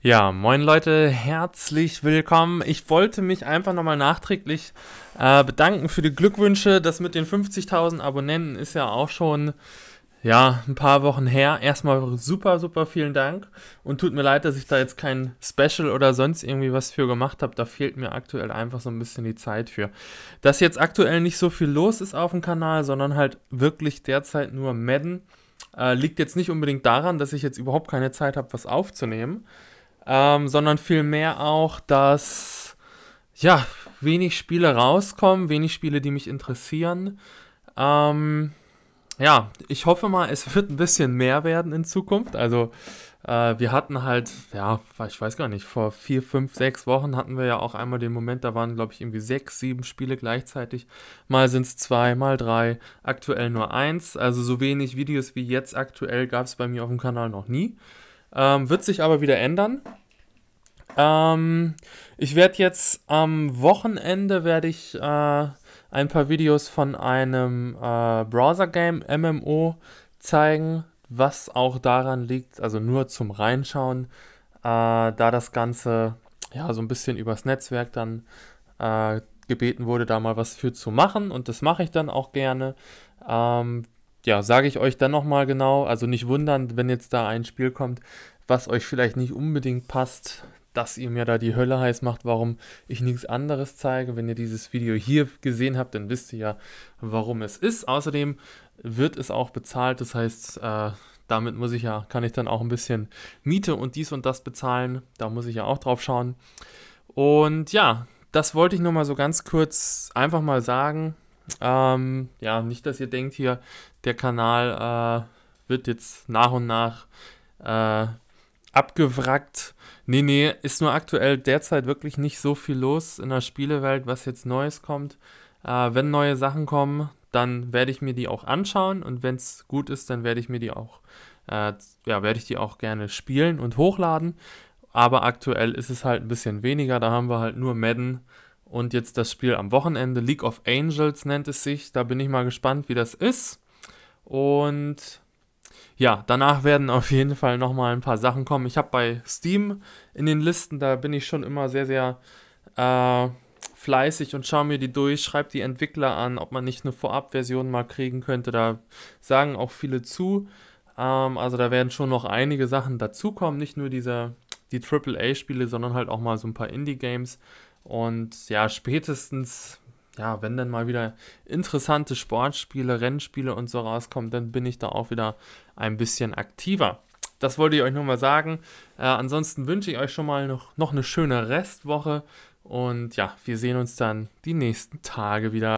Ja, moin Leute, herzlich willkommen. Ich wollte mich einfach nochmal nachträglich äh, bedanken für die Glückwünsche. Das mit den 50.000 Abonnenten ist ja auch schon ja, ein paar Wochen her. Erstmal super, super vielen Dank. Und tut mir leid, dass ich da jetzt kein Special oder sonst irgendwie was für gemacht habe. Da fehlt mir aktuell einfach so ein bisschen die Zeit für. Dass jetzt aktuell nicht so viel los ist auf dem Kanal, sondern halt wirklich derzeit nur Madden, äh, liegt jetzt nicht unbedingt daran, dass ich jetzt überhaupt keine Zeit habe, was aufzunehmen ähm, sondern vielmehr auch, dass ja, wenig Spiele rauskommen, wenig Spiele, die mich interessieren. Ähm, ja, ich hoffe mal, es wird ein bisschen mehr werden in Zukunft. Also äh, wir hatten halt, ja, ich weiß gar nicht, vor vier, fünf, sechs Wochen hatten wir ja auch einmal den Moment, da waren, glaube ich, irgendwie sechs, sieben Spiele gleichzeitig. Mal sind es zwei, mal drei, aktuell nur eins. Also so wenig Videos wie jetzt aktuell gab es bei mir auf dem Kanal noch nie. Ähm, wird sich aber wieder ändern. Ähm, ich werde jetzt am Wochenende werde ich äh, ein paar Videos von einem äh, Browser-Game MMO zeigen, was auch daran liegt, also nur zum Reinschauen, äh, da das Ganze ja so ein bisschen übers Netzwerk dann äh, gebeten wurde, da mal was für zu machen und das mache ich dann auch gerne. Ähm, ja, sage ich euch dann nochmal genau, also nicht wundern, wenn jetzt da ein Spiel kommt, was euch vielleicht nicht unbedingt passt, dass ihr mir da die Hölle heiß macht, warum ich nichts anderes zeige. Wenn ihr dieses Video hier gesehen habt, dann wisst ihr ja, warum es ist. Außerdem wird es auch bezahlt, das heißt, äh, damit muss ich ja, kann ich dann auch ein bisschen Miete und dies und das bezahlen. Da muss ich ja auch drauf schauen. Und ja, das wollte ich nur mal so ganz kurz einfach mal sagen. Ähm, ja, nicht, dass ihr denkt hier, der Kanal äh, wird jetzt nach und nach äh, abgewrackt. Nee, nee, ist nur aktuell derzeit wirklich nicht so viel los in der Spielewelt, was jetzt Neues kommt. Äh, wenn neue Sachen kommen, dann werde ich mir die auch anschauen und wenn es gut ist, dann werde ich mir die auch, äh, ja, werde ich die auch gerne spielen und hochladen. Aber aktuell ist es halt ein bisschen weniger, da haben wir halt nur Madden und jetzt das Spiel am Wochenende. League of Angels nennt es sich, da bin ich mal gespannt, wie das ist. Und ja, danach werden auf jeden Fall nochmal ein paar Sachen kommen. Ich habe bei Steam in den Listen, da bin ich schon immer sehr, sehr äh, fleißig und schaue mir die durch, schreibe die Entwickler an, ob man nicht eine Vorabversion mal kriegen könnte. Da sagen auch viele zu. Ähm, also da werden schon noch einige Sachen dazukommen, nicht nur diese, die AAA-Spiele, sondern halt auch mal so ein paar Indie-Games. Und ja, spätestens ja, wenn dann mal wieder interessante Sportspiele, Rennspiele und so rauskommen, dann bin ich da auch wieder ein bisschen aktiver. Das wollte ich euch nur mal sagen. Äh, ansonsten wünsche ich euch schon mal noch, noch eine schöne Restwoche. Und ja, wir sehen uns dann die nächsten Tage wieder.